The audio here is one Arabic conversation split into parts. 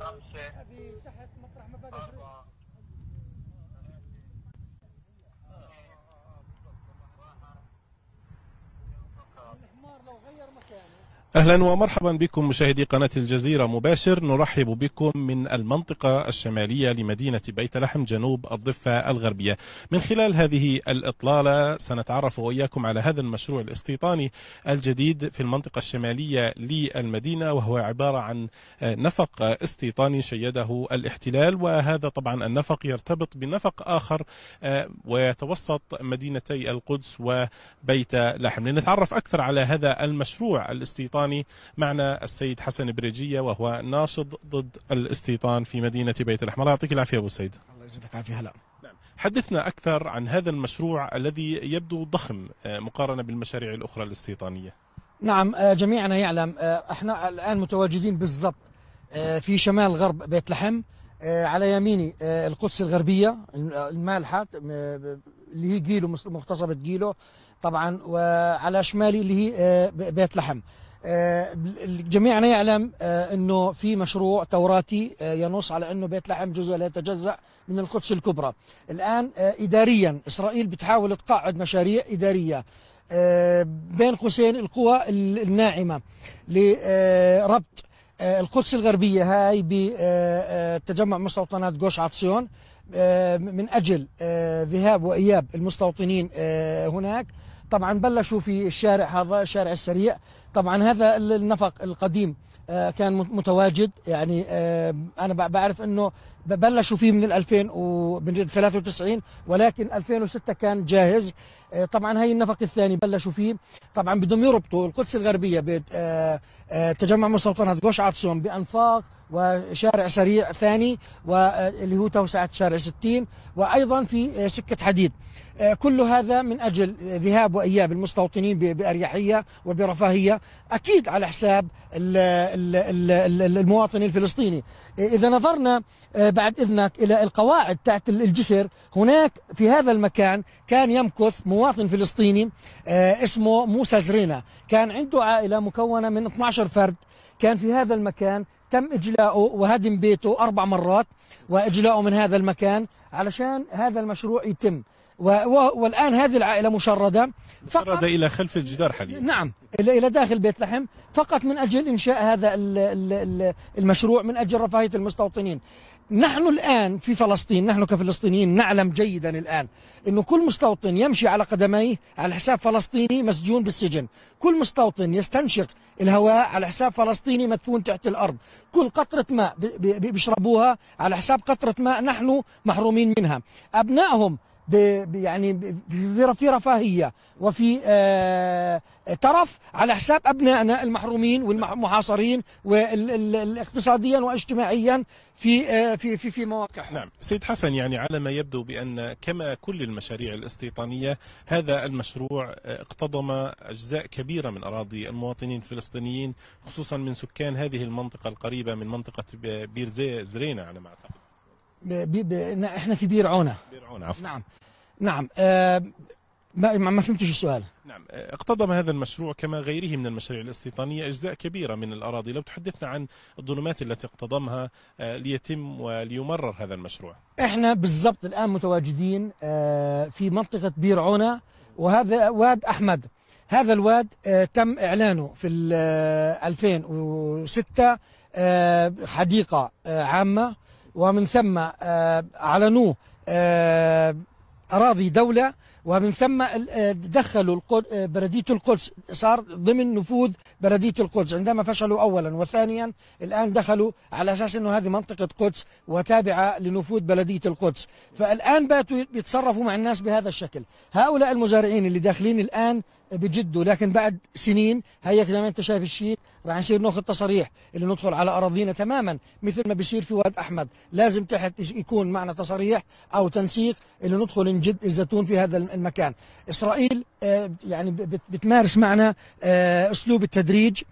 خمسة تحت مطرح الحمار لو غير مكانه اهلا ومرحبا بكم مشاهدي قناه الجزيره مباشر نرحب بكم من المنطقه الشماليه لمدينه بيت لحم جنوب الضفه الغربيه. من خلال هذه الاطلاله سنتعرف واياكم على هذا المشروع الاستيطاني الجديد في المنطقه الشماليه للمدينه وهو عباره عن نفق استيطاني شيده الاحتلال وهذا طبعا النفق يرتبط بنفق اخر ويتوسط مدينتي القدس وبيت لحم. لنتعرف اكثر على هذا المشروع الاستيطاني الاستيطاني معنا السيد حسن بريجية وهو ناشط ضد الاستيطان في مدينة بيت الأحمر يعطيك العافية أبو سيد الله يجزيك العافية هلا نعم. حدثنا أكثر عن هذا المشروع الذي يبدو ضخم آه، مقارنة بالمشاريع الأخرى الاستيطانية نعم آه، جميعنا يعلم آه، احنا الآن متواجدين بالضبط في شمال غرب بيت لحم على يميني القدس الغربية المالحة اللي هي جيلو مغتصبة جيلو طبعا وعلى شمالي اللي هي بيت لحم آه، جميعنا يعلم آه، انه في مشروع توراتي آه، ينص على انه بيت لحم جزء لا يتجزا من القدس الكبرى الان اداريا اسرائيل بتحاول تقعد مشاريع اداريه بين قوسين القوى الناعمه لربط القدس الغربيه هاي بتجمع مستوطنات جوش عطسيون من اجل ذهاب واياب المستوطنين هناك طبعا بلشوا في الشارع هذا الشارع السريع طبعا هذا النفق القديم آه، كان متواجد يعني آه، انا بعرف انه بلشوا فيه من 2000 ومن 93 ولكن 2006 كان جاهز آه، طبعا هي النفق الثاني بلشوا فيه طبعا بدهم يربطوا القدس الغربيه بتجمع مستوطنات غوش عطسون بانفاق وشارع سريع ثاني واللي آه، هو توسعة شارع 60 وأيضا في آه، سكة حديد آه، كل هذا من أجل ذهاب وإياب المستوطنين بأريحية وبرفاهية أكيد على حساب المواطن الفلسطيني إذا نظرنا بعد إذنك إلى القواعد تحت الجسر هناك في هذا المكان كان يمكث مواطن فلسطيني اسمه موسى زرينا كان عنده عائلة مكونة من 12 فرد كان في هذا المكان تم إجلاؤه وهدم بيته أربع مرات وإجلاؤه من هذا المكان علشان هذا المشروع يتم والآن هذه العائلة مشردة مشردة إلى خلف الجدار حاليا نعم إلى داخل بيت لحم فقط من أجل إنشاء هذا المشروع من أجل رفاهية المستوطنين نحن الآن في فلسطين نحن كفلسطينيين نعلم جيدا الآن أنه كل مستوطن يمشي على قدميه على حساب فلسطيني مسجون بالسجن كل مستوطن يستنشق الهواء على حساب فلسطيني مدفون تحت الأرض كل قطرة ماء بيشربوها على حساب قطرة ماء نحن محرومين منها أبنائهم يعني في رفاهيه وفي آه، ترف على حساب ابنائنا المحرومين والمحاصرين اقتصاديا واجتماعيا في آه، في في, في مواقعهم. نعم، سيد حسن يعني على ما يبدو بان كما كل المشاريع الاستيطانيه هذا المشروع آه، اقتضم اجزاء كبيره من اراضي المواطنين الفلسطينيين خصوصا من سكان هذه المنطقه القريبه من منطقه بير زرينه على ما اعتقد. بي بي احنا في بير عونه بير عونه عفوا نعم نعم آه ما ما فهمتش السؤال نعم آه، اقتضم هذا المشروع كما غيره من المشاريع الاستيطانية أجزاء كبيرة من الأراضي لو تحدثنا عن الظلمات التي اقتضمها آه، ليتم وليمرر هذا المشروع احنا بالضبط الآن متواجدين آه، في منطقة بير عونة وهذا واد أحمد هذا الواد تم إعلانه في 2006 حديقة عامة ومن ثم أعلنوه آه، آه، أراضي دولة ومن ثم آه، دخلوا آه، بلدية القدس صار ضمن نفوذ بلدية القدس عندما فشلوا أولا وثانيا الآن دخلوا على أساس أنه هذه منطقة قدس وتابعة لنفوذ بلدية القدس فالآن باتوا بيتصرفوا مع الناس بهذا الشكل هؤلاء المزارعين اللي داخلين الآن بجدوا لكن بعد سنين هيك زي ما انت شايف الشيء راح نصير ناخذ تصاريح اللي ندخل على اراضينا تماما مثل ما بيصير في واد احمد لازم تحت يكون معنا تصاريح او تنسيق اللي ندخل نجد الزيتون في هذا المكان إسرائيل آه، يعني بتمارس معنا آه، أسلوب التدريج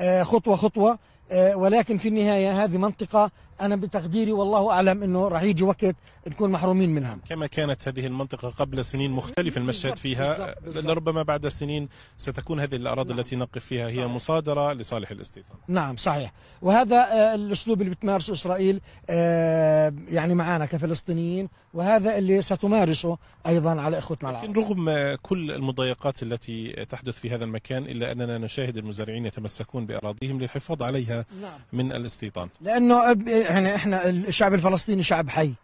آه، خطوة خطوة آه، ولكن في النهاية هذه منطقة أنا بتقديري والله أعلم أنه راح يجي وقت نكون محرومين منها كما كانت هذه المنطقة قبل سنين مختلف المشهد فيها لربما بعد سنين ستكون هذه الأراضي نعم. التي نقف فيها هي صحيح. مصادرة لصالح الاستيطان نعم صحيح وهذا آه، الأسلوب اللي بتمارسه إسرائيل آه، يعني معنا كفلسطينيين وهذا اللي ستمارسه أيضا على إخوتنا العرب لكن رغم كل المضايقات التي تحدث في هذا المكان إلا أننا نشاهد المزارعين يتمسكون بأراضيهم للحفاظ عليها نعم. من الاستيطان لانه يعني احنا الشعب الفلسطيني شعب حي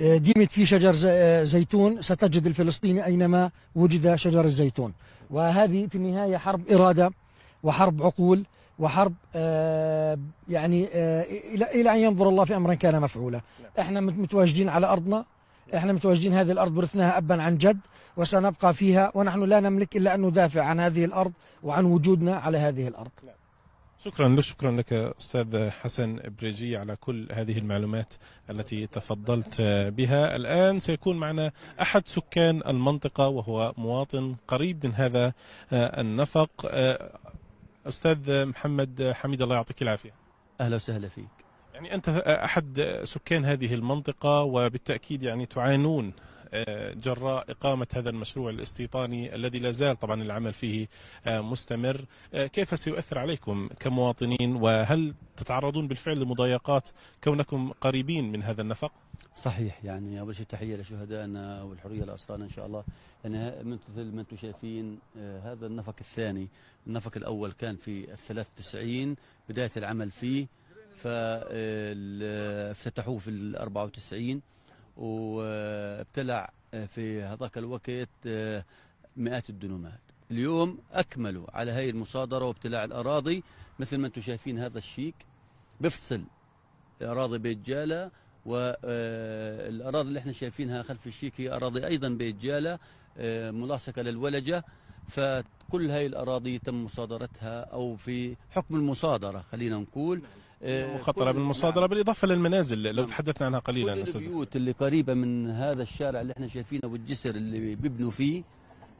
آه، ديمت فيه شجر آه، زيتون ستجد الفلسطيني اينما وجد شجر الزيتون وهذه في النهايه حرب اراده وحرب عقول وحرب آه، يعني الى الى ان ينظر الله في امر كان مفعولا نعم. احنا متواجدين على ارضنا احنا متواجدين هذه الارض ورثناها ابا عن جد وسنبقى فيها ونحن لا نملك الا ان ندافع عن هذه الارض وعن وجودنا على هذه الارض نعم. شكرا لك شكرا لك استاذ حسن بريجي على كل هذه المعلومات التي تفضلت بها الان سيكون معنا احد سكان المنطقه وهو مواطن قريب من هذا النفق استاذ محمد حميد الله يعطيك العافيه اهلا وسهلا فيك يعني انت احد سكان هذه المنطقه وبالتاكيد يعني تعانون جراء إقامة هذا المشروع الاستيطاني الذي لا زال طبعا العمل فيه آه، مستمر آه، كيف سيؤثر عليكم كمواطنين وهل تتعرضون بالفعل لمضايقات كونكم قريبين من هذا النفق؟ صحيح يعني أول شيء تحية لشهدائنا والحرية لأسرانا إن شاء الله أنا يعني مثل ما أنتم شايفين آه، هذا النفق الثاني النفق الأول كان في الثلاث تسعين بداية العمل فيه فافتتحوه في ال 94 وابتلع آه، في هذاك الوقت آه، مئات الدنومات اليوم أكملوا على هذه المصادرة وابتلاع الأراضي مثل ما أنتم شايفين هذا الشيك بفصل أراضي بيت جالة والأراضي آه، اللي احنا شايفينها خلف الشيك هي أراضي أيضا بيت جالة ملاصقة للولجة ف كل هاي الأراضي تم مصادرتها أو في حكم المصادرة خلينا نقول آه، مخطره بالمصادره نعم. بالاضافه للمنازل لو نعم. تحدثنا عنها قليلا استاذ البيوت اللي قريبه من هذا الشارع اللي احنا شايفينه والجسر اللي بيبنوا فيه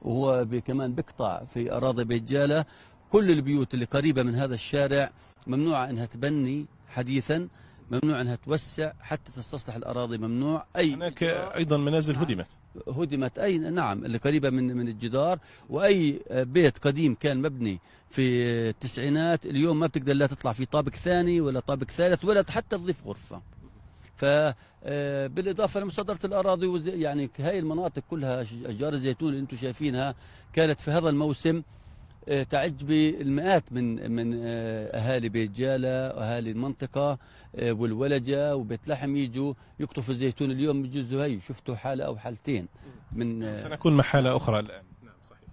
وهو كمان بيقطع في اراضي بيت جاله كل البيوت اللي قريبه من هذا الشارع ممنوعه انها تبني حديثا ممنوع أنها توسع حتى تستصلح الأراضي ممنوع أي هناك أيضا منازل هدمت هدمت أي نعم اللي قريبة من من الجدار وأي بيت قديم كان مبني في التسعينات اليوم ما بتقدر لا تطلع في طابق ثاني ولا طابق ثالث ولا حتى تضيف غرفة ف آه، بالاضافه لمصادرة الأراضي يعني هاي المناطق كلها أشجار الزيتون اللي أنتم شايفينها كانت في هذا الموسم آه، تعج بالمئات من من آه، اهالي بيت جاله واهالي المنطقه آه، والولجه وبيت لحم يجوا يقطفوا الزيتون اليوم بجوز هي شفتوا حاله او حالتين من نعم، سنكون محاله اخرى الان نعم صحيح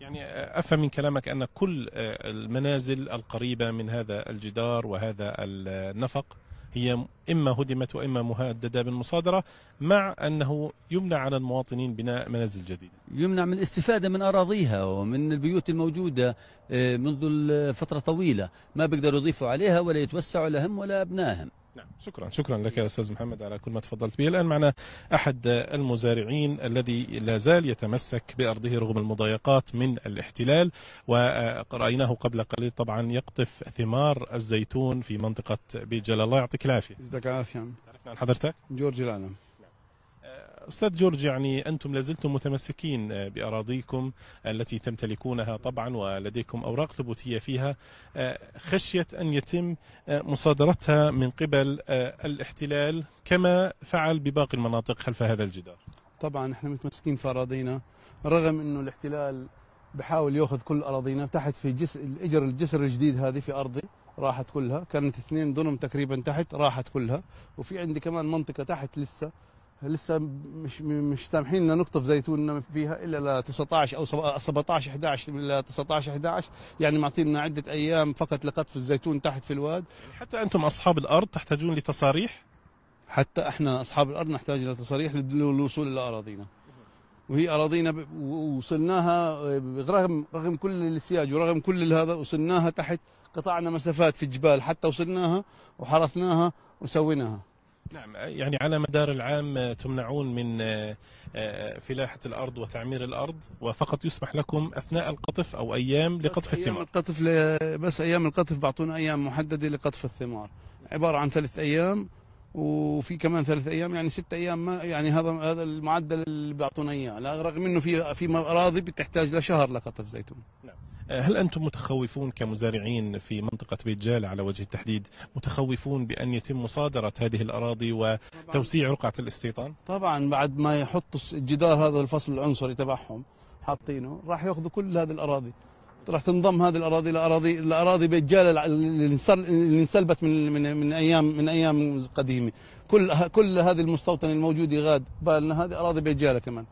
يعني افهم من كلامك ان كل المنازل القريبه من هذا الجدار وهذا النفق هي إما هدمت وإما مهددة بالمصادرة مع أنه يمنع على المواطنين بناء منازل جديدة يمنع من الاستفادة من أراضيها ومن البيوت الموجودة آه، منذ فترة طويلة ما بيقدروا يضيفوا عليها ولا يتوسعوا لهم ولا أبنائهم نعم شكرا شكرا لك يا استاذ محمد على كل ما تفضلت به الان معنا احد المزارعين الذي لا زال يتمسك بارضه رغم المضايقات من الاحتلال ورايناه قبل قليل طبعا يقطف ثمار الزيتون في منطقه بيت جلال الله يعطيك العافيه يعطيك العافيه عرفنا عن حضرتك جورج العالم أستاذ جورج يعني أنتم لازلتم متمسكين بأراضيكم التي تمتلكونها طبعا ولديكم أوراق ثبوتية فيها خشية أن يتم مصادرتها من قبل الاحتلال كما فعل بباقي المناطق خلف هذا الجدار طبعا احنا متمسكين في أراضينا رغم أنه الاحتلال بحاول ياخذ كل اراضينا تحت في جس... الاجر الجسر الجديد هذه في ارضي راحت كلها كانت اثنين دونم تقريبا تحت راحت كلها وفي عندي كمان منطقه تحت لسه لسه مش مش لنا نقطف زيتوننا فيها الا ل 19 او 17 11 ل 19 11 يعني معطينا عده ايام فقط لقطف الزيتون تحت في الواد حتى انتم اصحاب الارض تحتاجون لتصاريح حتى احنا اصحاب الارض نحتاج لتصاريح للوصول الى اراضينا وهي اراضينا وصلناها رغم رغم كل السياج ورغم كل هذا وصلناها تحت قطعنا مسافات في الجبال حتى وصلناها وحرثناها وسويناها نعم يعني على مدار العام آه، تمنعون من آه، آه، فلاحة الأرض وتعمير الأرض وفقط يسمح لكم أثناء القطف أو أيام لقطف الثمار أيام القطف ل... بس أيام القطف بعطونا أيام محددة لقطف الثمار عبارة عن ثلاث أيام وفي كمان ثلاث ايام يعني ست ايام ما يعني هذا هذا المعدل اللي بيعطونا اياه رغم انه في في اراضي بتحتاج لشهر لقطف زيتون نعم. هل أنتم متخوفون كمزارعين في منطقة بيت جالة على وجه التحديد متخوفون بأن يتم مصادرة هذه الأراضي وتوسيع رقعة الاستيطان؟ طبعا بعد ما يحطوا الجدار هذا الفصل العنصري تبعهم حاطينه راح ياخذوا كل هذه الأراضي راح تنضم هذه الأراضي لأراضي لأراضي بيت جالة اللي انسلبت من من من أيام من أيام قديمة كل كل هذه المستوطنة الموجودة غاد بالنا هذه أراضي بيت جالة كمان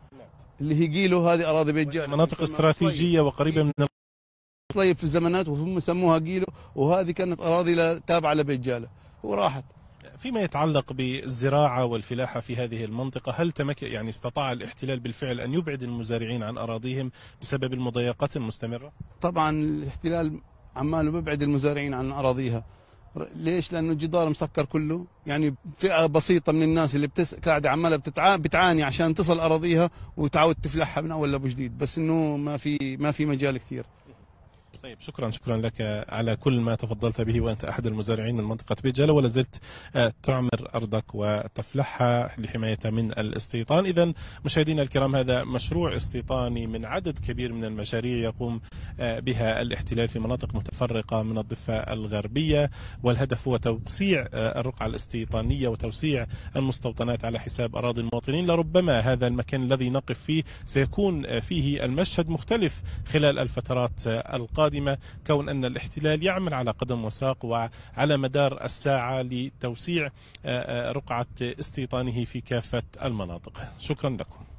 اللي هي قيلو هذه أراضي بيت جالة مناطق استراتيجية وقريبة من صيف طيب في الزمانات وهم سموها جيلو وهذه كانت اراضي تابعه لبيت جاله وراحت فيما يتعلق بالزراعة والفلاحة في هذه المنطقة هل تمك يعني استطاع الاحتلال بالفعل أن يبعد المزارعين عن أراضيهم بسبب المضايقات المستمرة؟ طبعا الاحتلال عماله بيبعد المزارعين عن أراضيها ليش؟ لأنه الجدار مسكر كله يعني فئة بسيطة من الناس اللي بتس... قاعدة عمالة بتتع... بتعاني عشان تصل أراضيها وتعود تفلحها من أول لأبو جديد بس إنه ما في ما في مجال كثير طيب شكرا شكرا لك على كل ما تفضلت به وانت احد المزارعين من منطقه بيجاله ولا زلت آه، تعمر ارضك وتفلحها لحمايتها من الاستيطان اذا مشاهدينا الكرام هذا مشروع استيطاني من عدد كبير من المشاريع يقوم آه، بها الاحتلال في مناطق متفرقه من الضفه الغربيه والهدف هو توسيع آه، الرقعه الاستيطانيه وتوسيع المستوطنات على حساب اراضي المواطنين لربما هذا المكان الذي نقف فيه سيكون فيه المشهد مختلف خلال الفترات القادمه القادمة كون أن الاحتلال يعمل على قدم وساق وعلى مدار الساعة لتوسيع آه، آه، رقعة استيطانه في كافة المناطق شكرا لكم